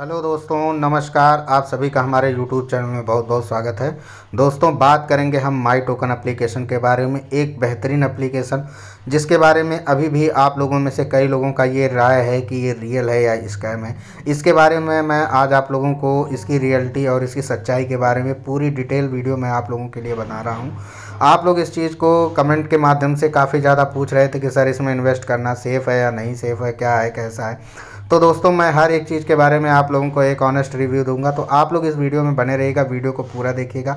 hello दोस्तों नमस्कार आप सभी का हमारे यूट्यूब चैनल में बहुत बहुत स्वागत है दोस्तों बात करेंगे हम माई टोकन अप्लीकेशन के बारे में एक बेहतरीन अप्लीकेशन जिसके बारे में अभी भी आप लोगों में से कई लोगों का ये राय है कि ये रियल है या स्कैम है इसके बारे में मैं आज आप लोगों को इसकी रियलिटी और इसकी सच्चाई के बारे में पूरी डिटेल वीडियो मैं आप लोगों के लिए बना रहा हूँ आप लोग इस चीज़ को कमेंट के माध्यम से काफ़ी ज़्यादा पूछ रहे थे कि सर इसमें इन्वेस्ट करना सेफ़ है या नहीं सेफ़ है क्या है कैसा है तो दोस्तों मैं हर एक चीज़ के बारे में आप लोगों को एक ऑनेस्ट रिव्यू दूंगा तो आप लोग इस वीडियो में बने रहेगा वीडियो को पूरा देखिएगा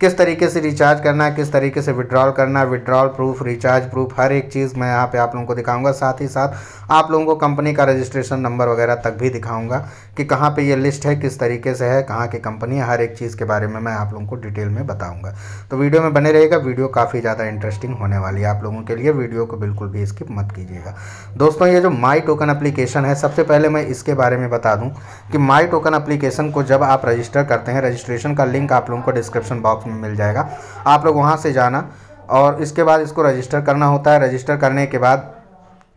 किस तरीके से रिचार्ज करना है किस तरीके से विड्रॉल करना है विड्रॉल प्रूफ रिचार्ज प्रूफ हर एक चीज़ मैं यहाँ पे आप लोगों को दिखाऊंगा साथ ही साथ आप लोगों को कंपनी का रजिस्ट्रेशन नंबर वगैरह तक भी दिखाऊंगा कि कहाँ पे ये लिस्ट है किस तरीके से है कहाँ की कंपनी है हर एक चीज़ के बारे में मैं आप लोगों को डिटेल में बताऊँगा तो वीडियो में बने रहेगा वीडियो काफ़ी ज़्यादा इंटरेस्टिंग होने वाली है आप लोगों के लिए वीडियो को बिल्कुल भी स्किप मत कीजिएगा दोस्तों ये जो माई टोकन अप्लीकेशन है सबसे पहले मैं इसके बारे में बता दूँ कि माई टोकन अप्लीकेशन को जब आप रजिस्टर करते हैं रजिस्ट्रेशन का लिंक आप लोगों को डिस्क्रिप्शन बॉक्स बॉक्स में मिल जाएगा आप लोग वहाँ से जाना और इसके बाद इसको रजिस्टर करना होता है रजिस्टर करने के बाद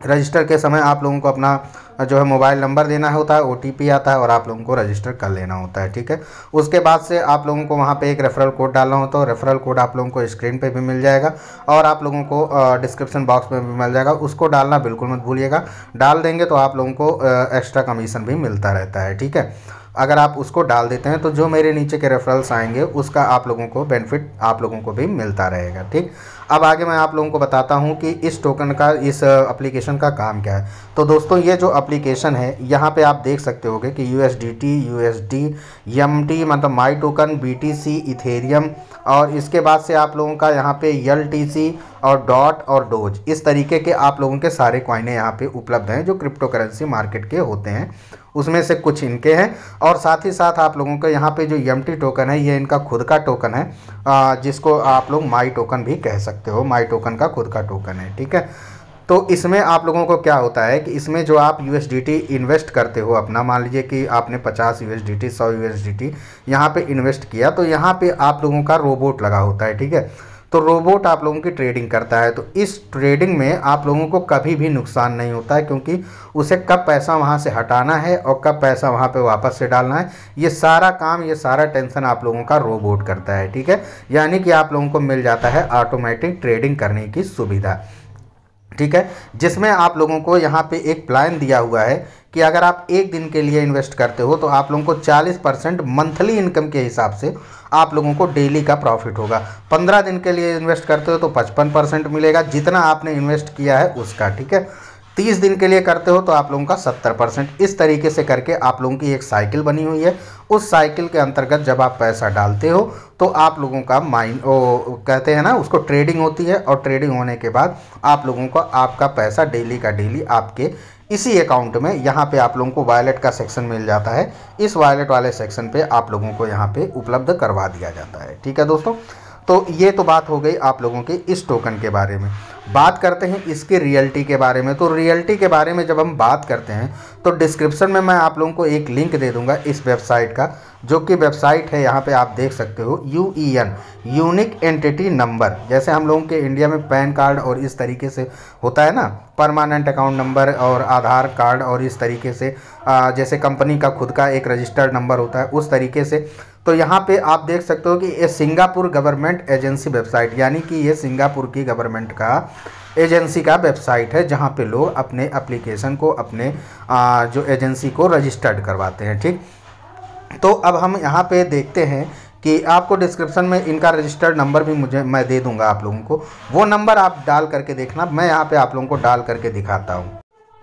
रजिस्टर के समय आप लोगों को अपना जो है मोबाइल नंबर देना होता है ओ आता है और आप लोगों को रजिस्टर कर लेना होता है ठीक है उसके बाद से आप लोगों को वहाँ पे एक रेफरल कोड डालना होता है रेफरल कोड आप लोगों को स्क्रीन पे भी मिल जाएगा और आप लोगों को डिस्क्रिप्शन बॉक्स में भी मिल जाएगा उसको डालना बिल्कुल मत भूलिएगा डाल देंगे तो आप लोगों को एक्स्ट्रा कमीशन भी मिलता रहता है ठीक है अगर आप उसको डाल देते हैं तो जो मेरे नीचे के रेफरल्स आएंगे उसका आप लोगों को बेनिफिट आप लोगों को भी मिलता रहेगा ठीक अब आगे मैं आप लोगों को बताता हूँ कि इस टोकन का इस एप्लीकेशन का काम क्या है तो दोस्तों ये जो एप्लीकेशन है यहाँ पे आप देख सकते होगे कि U S D T U S D M T मतलब my token B T C Ethereum और इसके बाद से आप लोगों का यहाँ पे यल टी सी और डॉट और डोज इस तरीके के आप लोगों के सारे क्वाइने यहाँ पे उपलब्ध हैं जो क्रिप्टो करेंसी मार्केट के होते हैं उसमें से कुछ इनके हैं और साथ ही साथ आप लोगों का यहाँ पे जो एम टोकन है ये इनका खुद का टोकन है जिसको आप लोग माई टोकन भी कह सकते हो माई टोकन का खुद का टोकन है ठीक है तो इसमें आप लोगों को क्या होता है कि इसमें जो आप यू इन्वेस्ट करते हो अपना मान लीजिए कि आपने 50 यू एस डी टी सौ यू एस डी टी यहाँ पर इन्वेस्ट किया तो यहाँ पे आप लोगों का रोबोट लगा होता है ठीक है तो रोबोट आप लोगों की ट्रेडिंग करता है तो इस ट्रेडिंग में आप लोगों को कभी भी नुकसान नहीं होता है क्योंकि उसे कब पैसा वहाँ से हटाना है और कब पैसा वहाँ पे वापस से डालना है ये सारा काम ये सारा टेंशन आप लोगों का रोबोट करता है ठीक है यानी कि आप लोगों को मिल जाता है ऑटोमेटिक ट्रेडिंग करने की सुविधा ठीक है जिसमें आप लोगों को यहाँ पे एक प्लान दिया हुआ है कि अगर आप एक दिन के लिए इन्वेस्ट करते हो तो आप लोगों को 40 परसेंट मंथली इनकम के हिसाब से आप लोगों को डेली का प्रॉफिट होगा 15 दिन के लिए इन्वेस्ट करते हो तो 55 परसेंट मिलेगा जितना आपने इन्वेस्ट किया है उसका ठीक है तीस दिन के लिए करते हो तो आप लोगों का सत्तर परसेंट इस तरीके से करके आप लोगों की एक साइकिल बनी हुई है उस साइकिल के अंतर्गत जब आप पैसा डालते हो तो आप लोगों का माइंड कहते हैं ना उसको ट्रेडिंग होती है और ट्रेडिंग होने के बाद आप लोगों का आपका पैसा डेली का डेली आपके इसी अकाउंट में यहाँ पे आप लोगों को वॉलेट का सेक्शन मिल जाता है इस वॉलेट वाले सेक्शन पे आप लोगों को यहाँ पे उपलब्ध करवा दिया जाता है ठीक है दोस्तों तो ये तो बात हो गई आप लोगों के इस टोकन के बारे में बात करते हैं इसके रियलिटी के बारे में तो रियलिटी के बारे में जब हम बात करते हैं तो डिस्क्रिप्शन में मैं आप लोगों को एक लिंक दे दूंगा इस वेबसाइट का जो कि वेबसाइट है यहाँ पे आप देख सकते हो U E N unique entity number जैसे हम लोगों के इंडिया में पैन कार्ड और इस तरीके से होता है ना परमानेंट अकाउंट नंबर और आधार कार्ड और इस तरीके से जैसे कंपनी का खुद का एक रजिस्टर्ड नंबर होता है उस तरीके से तो यहाँ पे आप देख सकते हो कि ये सिंगापुर गवर्नमेंट एजेंसी वेबसाइट यानी कि ये सिंगापुर की गवर्नमेंट का एजेंसी का वेबसाइट है जहाँ पे लोग अपने एप्लीकेशन को अपने आ, जो एजेंसी को रजिस्टर्ड करवाते हैं ठीक तो अब हम यहाँ पे देखते हैं कि आपको डिस्क्रिप्शन में इनका रजिस्टर्ड नंबर भी मुझे मैं दे दूंगा आप लोगों को वो नंबर आप डाल करके देखना मैं यहाँ पर आप लोगों को डाल करके दिखाता हूँ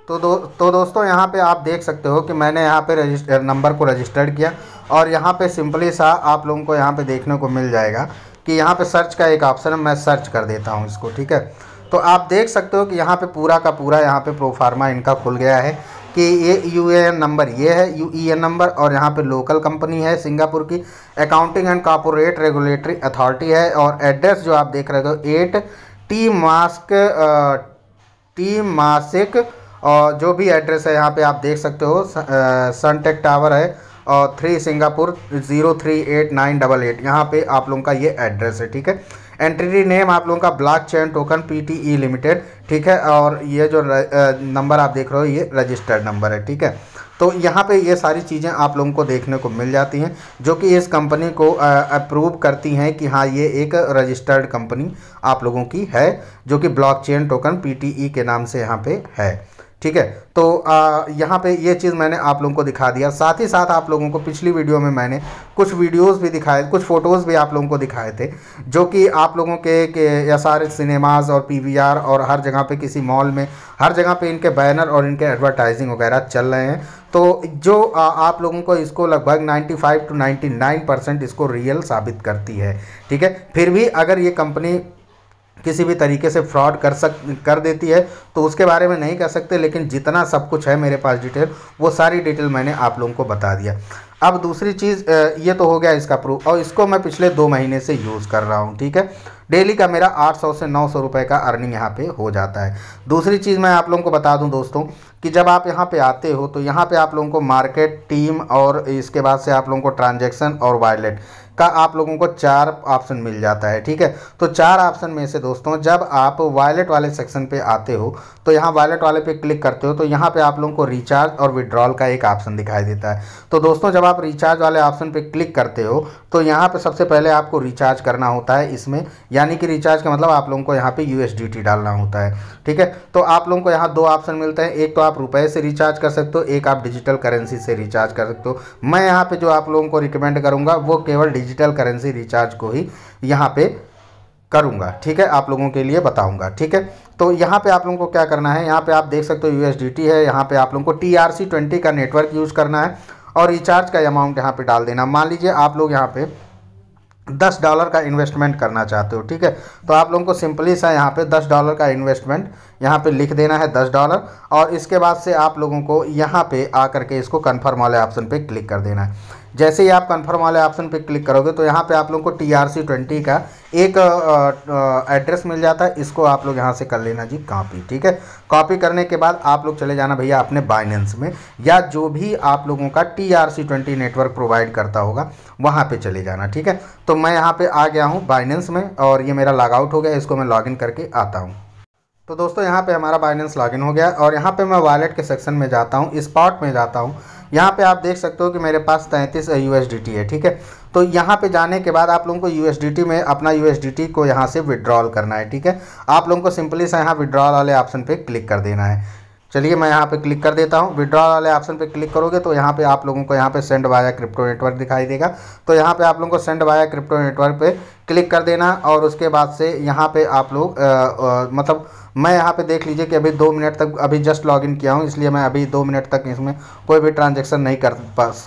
तो दो तो दोस्तों यहाँ पे आप देख सकते हो कि मैंने यहाँ पे रजिस्टर नंबर को रजिस्टर्ड किया और यहाँ पे सिंपली सा आप लोगों को यहाँ पे देखने को मिल जाएगा कि यहाँ पे सर्च का एक ऑप्शन है मैं सर्च कर देता हूँ इसको ठीक है तो आप देख सकते हो कि यहाँ पे पूरा का पूरा यहाँ पे प्रोफार्मा इनका खुल गया है कि ये यू नंबर ये है यू नंबर और यहाँ पे लोकल कंपनी है सिंगापुर की accounting and corporate regulatory authority है और एड्रेस जो आप देख रहे हो एट टी मास्क टी मासिक और जो भी एड्रेस है यहाँ पे आप देख सकते हो सनटेक टावर है और three Singapore zero three eight nine double eight यहाँ पर आप लोगों का ये एड्रेस है ठीक है एंट्री नेम आप लोगों का blockchain token P limited ठीक है और ये जो नंबर आप देख रहे हो ये रजिस्टर्ड नंबर है ठीक है तो यहाँ पे ये सारी चीज़ें आप लोगों को देखने को मिल जाती हैं जो कि इस कंपनी को अप्रूव करती हैं कि हाँ ये एक रजिस्टर्ड कंपनी आप लोगों की है जो कि ब्लॉकचेन टोकन पीटीई के नाम से यहाँ पे है ठीक है तो यहाँ पे ये चीज़ मैंने आप लोगों को दिखा दिया साथ ही साथ आप लोगों को पिछली वीडियो में मैंने कुछ वीडियोस भी दिखाए कुछ फ़ोटोज़ भी आप लोगों को दिखाए थे जो कि आप लोगों के एस आर सिनेमाज और पीवीआर और हर जगह पे किसी मॉल में हर जगह पे इनके बैनर और इनके एडवर्टाइजिंग वगैरह चल रहे हैं तो जो आ, आप लोगों को इसको लगभग 95 टू 99 परसेंट इसको रियल साबित करती है ठीक है फिर भी अगर ये कंपनी किसी भी तरीके से फ्रॉड कर सक कर देती है तो उसके बारे में नहीं कह सकते लेकिन जितना सब कुछ है मेरे पास डिटेल वो सारी डिटेल मैंने आप लोगों को बता दिया अब दूसरी चीज़ ये तो हो गया इसका प्रूफ और इसको मैं पिछले दो महीने से यूज़ कर रहा हूँ ठीक है डेली का मेरा 800 से 900 रुपए का अर्निंग यहाँ पे हो जाता है दूसरी चीज़ मैं आप लोगों को बता दूँ दोस्तों कि जब आप यहाँ पे आते हो तो यहाँ पे आप लोगों को मार्केट टीम और इसके बाद से आप लोगों को ट्रांजैक्शन और वॉलेट का आप लोगों को चार ऑप्शन मिल जाता है ठीक है तो चार ऑप्शन में से दोस्तों जब आप वॉलेट वाले सेक्शन पे आते हो तो यहाँ वॉलेट वाले पे क्लिक करते हो तो यहाँ पे आप लोगों को रिचार्ज और विड्रॉल का एक ऑप्शन दिखाई देता है तो दोस्तों जब आप रिचार्ज वाले ऑप्शन पे क्लिक करते हो तो यहाँ पे सबसे पहले आपको रिचार्ज करना होता है इसमें यानी कि रिचार्ज का मतलब आप लोगों को यहाँ पर यू डालना होता है ठीक है तो आप लोगों को यहाँ दो ऑप्शन मिलते हैं एक तो आप आप रुपए से रिचार्ज कर सकते हो एक आप डिजिटल करेंसी से रिचार्ज कर सकते हो मैं यहाँ पे जो आप लोगों को रिकमेंड करूँगा वो केवल डिजिटल करेंसी रिचार्ज को ही यहाँ पे करूँगा ठीक है आप लोगों के लिए बताऊँगा ठीक है तो यहाँ पे आप लोगों को क्या करना है यहाँ पे आप देख सकते हो यू है यहाँ पे आप लोगों को टी का नेटवर्क यूज़ करना है और रिचार्ज का अमाउंट यहाँ पर डाल देना मान लीजिए आप लोग यहाँ पर दस डॉलर का इन्वेस्टमेंट करना चाहते हो ठीक है तो आप लोगों को सिंपली सा यहाँ पे दस डॉलर का इन्वेस्टमेंट यहाँ पे लिख देना है दस डॉलर और इसके बाद से आप लोगों को यहाँ पे आकर के इसको कन्फर्म वाले ऑप्शन पे क्लिक कर देना है जैसे ही आप कन्फर्म वाले ऑप्शन पे क्लिक करोगे तो यहाँ पे आप लोगों को टी आर सी ट्वेंटी का एक एड्रेस मिल जाता है इसको आप लोग यहाँ से कर लेना जी कॉपी ठीक है कॉपी करने के बाद आप लोग चले जाना भैया अपने बाइनेंस में या जो भी आप लोगों का T R C twenty network provide करता होगा वहाँ पे चले जाना ठीक है तो मैं यहाँ पे आ गया हूँ बाइनेंस में और ये मेरा लॉगआउट हो गया इसको मैं लॉग करके आता हूँ तो दोस्तों यहाँ पे हमारा बाइनेंस लॉगिन हो गया और यहाँ पे मैं वॉलेट के सेक्शन में जाता हूँ स्पॉट में जाता हूँ यहाँ पे आप देख सकते हो कि मेरे पास तैंतीस यू है ठीक है तो यहाँ पे जाने के बाद आप लोगों को यू में अपना यू को यहाँ से विड्रॉल करना है ठीक है आप लोगों को सिंपली से यहाँ विड्रॉल वाले ऑप्शन पर क्लिक कर देना है चलिए मैं यहाँ पे क्लिक कर देता हूँ विड्रॉल वाले ऑप्शन पे क्लिक करोगे तो यहाँ पे आप लोगों को यहाँ पे सेंड वाया क्रिप्टो नेटवर्क दिखाई देगा तो यहाँ पे आप लोगों को सेंड वाया क्रिप्टो नेटवर्क पे क्लिक कर देना और उसके बाद से यहाँ पे आप लोग मतलब मैं यहाँ पे देख लीजिए कि अभी दो मिनट तक अभी जस्ट लॉगिन किया हूँ इसलिए मैं अभी दो मिनट तक इसमें कोई भी ट्रांजेक्शन नहीं कर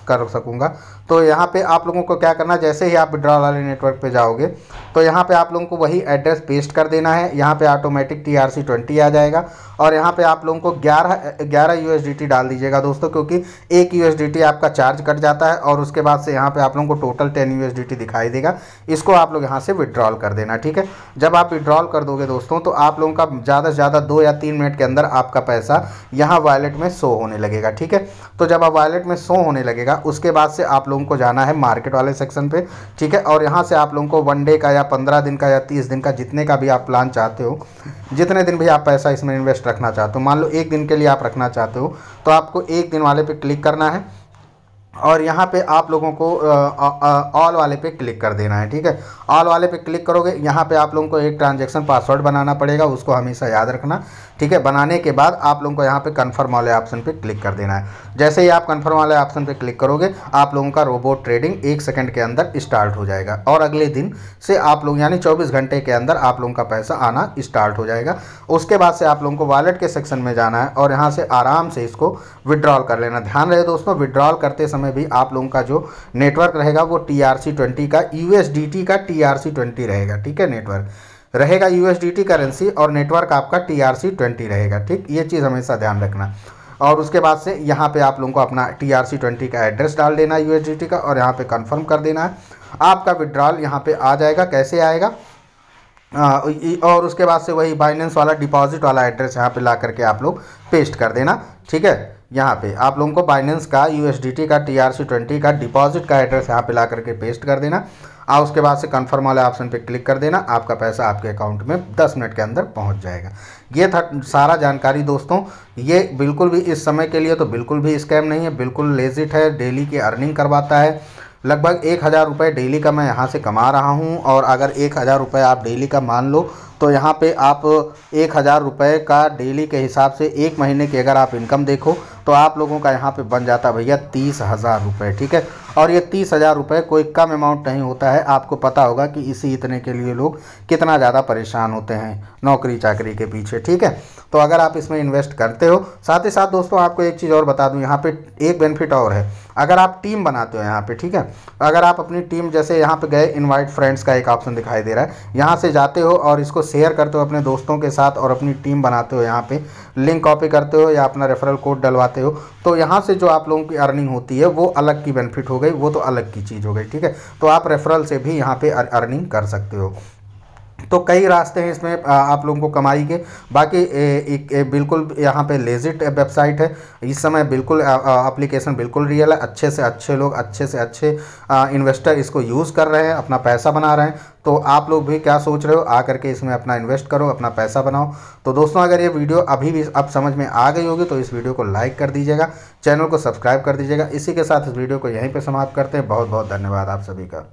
कर सकूँगा तो यहाँ पे आप लोगों को क्या करना जैसे ही आप विड्रॉल वाले नेटवर्क पे जाओगे तो यहाँ पे आप लोगों को वही एड्रेस पेस्ट कर देना है यहाँ पे automatic T R C twenty आ जाएगा और यहाँ पे आप लोगों को ग्यारह ग्यारह यू एस डी टी डाल दीजिएगा दोस्तों क्योंकि एक यू एस डी टी आपका चार्ज कट जाता है और उसके बाद से यहाँ पर आप लोगों को total ten U S D T दिखाई देगा इसको आप लोग यहाँ से विड्रॉल कर देना ठीक है जब आप विड्रॉल कर दोगे दोस्तों तो आप लोगों का ज़्यादा से ज़्यादा दो या तीन मिनट के अंदर आपका पैसा यहाँ वॉलेट में शो होने लगेगा ठीक है तो जब आप वॉलेट में शो होने लगेगा उसके बाद से आप लोगों को जाना है मार्केट वाले सेक्शन पर ठीक है और यहाँ से आप लोगों को वन डे का या पंद्रह दिन का या तीस दिन का जितने का भी आप प्लान चाहते हो जितने दिन भी आप पैसा इसमें इन्वेस्ट रखना चाहते हो मान लो एक दिन के लिए आप रखना चाहते हो तो आपको एक दिन वाले पर क्लिक करना है और यहाँ पे आप लोगों को ऑल वाले पे क्लिक कर देना है ठीक है ऑल वाले पे क्लिक करोगे यहाँ पे आप लोगों को एक ट्रांजैक्शन पासवर्ड बनाना पड़ेगा उसको हमेशा याद रखना ठीक है बनाने के बाद आप लोगों को यहाँ पे कन्फर्म वाले ऑप्शन पे क्लिक कर देना है जैसे ही आप कन्फर्म वाले ऑप्शन पे क्लिक करोगे आप लोगों का रोबोट ट्रेडिंग एक सेकेंड के अंदर स्टार्ट हो जाएगा और अगले दिन से आप लोग यानी चौबीस घंटे के अंदर आप लोगों का पैसा आना स्टार्ट हो जाएगा उसके बाद से आप लोगों को वॉलेट के सेक्शन में जाना है और यहाँ से आराम से इसको विड्रॉल कर लेना ध्यान रहे दोस्तों विड्रॉल करते समय में भी आप लोगों का जो नेटवर्क रहेगा वो टी आर सी ट्वेंटी का यू एस डी टी का टी आर सी ट्वेंटी रहेगा ठीक है नेटवर्क रहेगा U S D T currency और नेटवर्क आपका टी आर सी ट्वेंटी रहेगा ठीक ये चीज़ हमेशा ध्यान रखना और उसके बाद से यहाँ पे आप लोगों को अपना टी आर सी ट्वेंटी का एड्रेस डाल देना है यू एस डी टी का और यहाँ पे कंफर्म कर देना है आपका विड्रॉल यहाँ पे आ जाएगा कैसे आएगा आ, और उसके बाद से वही बाइनेंस वाला डिपॉजिट वाला एड्रेस यहाँ पे ला करके आप लोग पेस्ट कर देना ठीक है यहाँ पे आप लोगों को बाइनेंस का यू का टी आर सी ट्वेंटी का डिपॉजिट का एड्रेस यहाँ पे ला करके पेस्ट कर देना और उसके बाद से कन्फर्म वाले ऑप्शन पे क्लिक कर देना आपका पैसा आपके अकाउंट में 10 मिनट के अंदर पहुँच जाएगा ये था सारा जानकारी दोस्तों ये बिल्कुल भी इस समय के लिए तो बिल्कुल भी स्कैम नहीं है बिल्कुल लेजिट है डेली की अर्निंग करवाता है लगभग एक हज़ार रुपये डेली का मैं यहाँ से कमा रहा हूँ और अगर एक हज़ार रुपये आप डेली का मान लो तो यहाँ पे आप एक हज़ार रुपये का डेली के हिसाब से एक महीने की अगर आप इनकम देखो तो आप लोगों का यहाँ पे बन जाता भैया तीस हज़ार रुपये ठीक है और ये तीस हज़ार रुपये कोई कम अमाउंट नहीं होता है आपको पता होगा कि इसी इतने के लिए लोग कितना ज़्यादा परेशान होते हैं नौकरी चाकरी के पीछे ठीक है तो अगर आप इसमें इन्वेस्ट करते हो साथ ही साथ दोस्तों आपको एक चीज़ और बता दूँ यहाँ पर एक बेनिफिट और है अगर आप टीम बनाते हो यहाँ पर ठीक है अगर आप अपनी टीम जैसे यहाँ पर गए इन्वाइट फ्रेंड्स का एक ऑप्शन दिखाई दे रहा है यहाँ से जाते हो और इसको शेयर करते हो अपने दोस्तों के साथ और अपनी टीम बनाते हो यहाँ पे लिंक कॉपी करते हो या अपना रेफरल कोड डलवाते हो तो यहाँ से जो आप लोगों की अर्निंग होती है वो अलग की बेनिफिट हो गई वो तो अलग की चीज़ हो गई ठीक है तो आप रेफरल से भी यहाँ पर अर्निंग कर सकते हो तो कई रास्ते हैं इसमें आप लोगों को कमाई के बाकी ए, ए, ए, बिल्कुल यहाँ पे लेजिट वेबसाइट है इस समय बिल्कुल अप्लीकेशन बिल्कुल रियल है अच्छे से अच्छे लोग अच्छे से अच्छे आ, इन्वेस्टर इसको यूज़ कर रहे हैं अपना पैसा बना रहे हैं तो आप लोग भी क्या सोच रहे हो आ करके इसमें अपना इन्वेस्ट करो अपना पैसा बनाओ तो दोस्तों अगर ये वीडियो अभी भी अब समझ में आ गई होगी तो इस वीडियो को लाइक कर दीजिएगा चैनल को सब्सक्राइब कर दीजिएगा इसी के साथ इस वीडियो को यहीं पर समाप्त करते हैं बहुत बहुत धन्यवाद आप सभी का